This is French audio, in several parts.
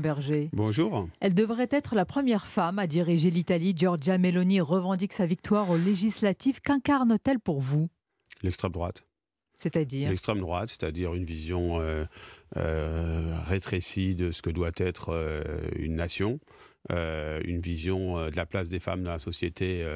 Berger. Bonjour. Elle devrait être la première femme à diriger l'Italie. Giorgia Meloni revendique sa victoire au législatif Qu'incarne-t-elle pour vous L'extrême droite. C'est-à-dire L'extrême droite, c'est-à-dire une vision euh, euh, rétrécie de ce que doit être euh, une nation, une vision de la place des femmes dans la société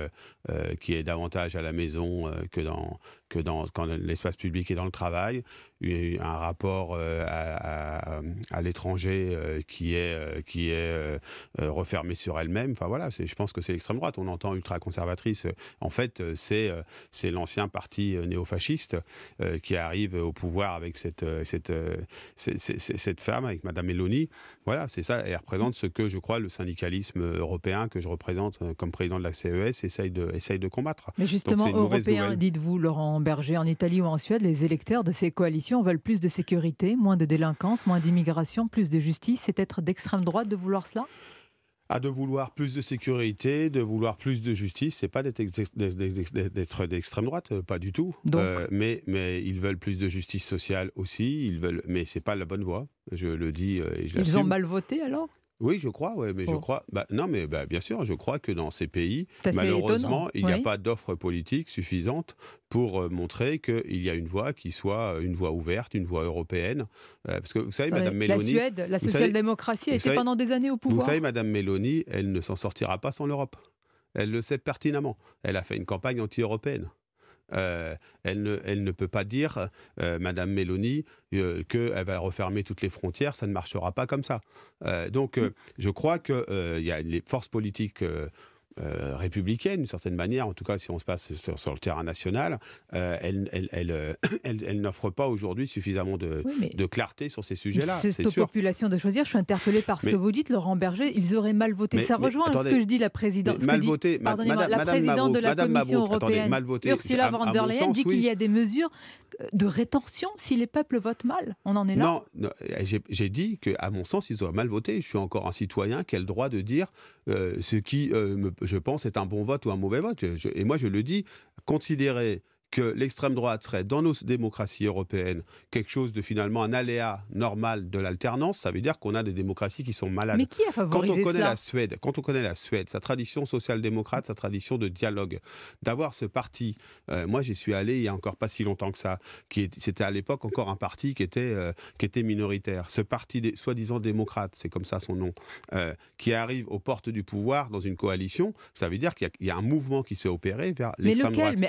qui est davantage à la maison que dans, que dans quand l'espace public est dans le travail, un rapport euh, à, l'étranger euh, qui est euh, qui est refermé sur elle-même. Enfin voilà, je pense que c'est l'extrême droite. On entend ultra conservatrice. En fait, c'est c'est l'ancien parti néofasciste qui arrive au pouvoir avec cette cette femme avec Madame Meloni. Voilà, c'est ça. Elle représente ce que je crois le syndicalisme européen que je représente comme président de la CES essaye de essaye de combattre. Mais justement européen, dites-vous, Laurent en Berger, en Italie ou en Suède, les électeurs de ces coalitions veulent plus de sécurité, moins de délinquance, moins d'immigration, plus de justice. C'est être d'extrême droite de vouloir cela à de vouloir plus de sécurité, de vouloir plus de justice. C'est pas d'être d'extrême droite, euh, pas du tout. Euh, mais, ils veulent plus de justice sociale aussi. Ils veulent, mais c'est pas la bonne voie. Je le dis. Euh, et je ils ont mal voté alors oui, je crois, ouais, mais je oh. crois. Bah, non, mais bah, bien sûr, je crois que dans ces pays, malheureusement, il n'y a pas d'offre politique suffisante pour euh, montrer qu'il y a une voie qui soit euh, une voie ouverte, une voie européenne. Euh, parce que vous savez, Madame Mélanie. La Suède, la social-démocratie a été pendant des années au pouvoir. Vous savez, Madame Mélanie, elle ne s'en sortira pas sans l'Europe. Elle le sait pertinemment. Elle a fait une campagne anti-européenne. Euh, elle, ne, peut pas dire, euh, Madame Mélanie, euh, que qu'elle va refermer toutes les frontières, ça ne marchera pas comme ça. donc, mm. je crois qu'il y a les forces politiques euh, républicaine, d'une certaine manière, en tout cas si on se passe sur, le terrain national, euh, euh, elle, elle, n'offre pas aujourd'hui suffisamment de, clarté sur ces sujets-là. C'est aux populations de choisir. Je suis interpellé par ce que vous dites, Laurent Berger. Ils auraient mal voté. Ça rejoint ce que je dis la présidente. Mal voté, dit, madame, la présidente de la Commission européenne, Ursula von der Leyen, dit qu'il y a des mesures de rétention si les peuples votent mal. On en est là. Non, j'ai dit qu'à mon sens, ils auraient mal voté. Je suis encore un citoyen Quel droit de dire ce qui me je pense, c'est un bon vote ou un mauvais vote. et moi, je le dis, considérer que l'extrême droite serait dans nos démocraties européennes quelque chose de finalement un aléa normal de l'alternance, ça veut dire qu'on a des démocraties qui sont malades. Mais qui a favorisé quand on connaît la Suède, quand on connaît la Suède, sa tradition social-démocrate, sa tradition de dialogue, d'avoir ce parti. Euh, moi, j'y suis allé il y a encore pas si longtemps que ça. Qui c'était à l'époque encore un parti qui était euh, qui était minoritaire. Ce parti soi-disant démocrate, c'est comme ça son nom, euh, qui arrive aux portes du pouvoir dans une coalition, ça veut dire qu'il y, a, un mouvement qui s'est opéré vers l'extrême droite. Mais lequel,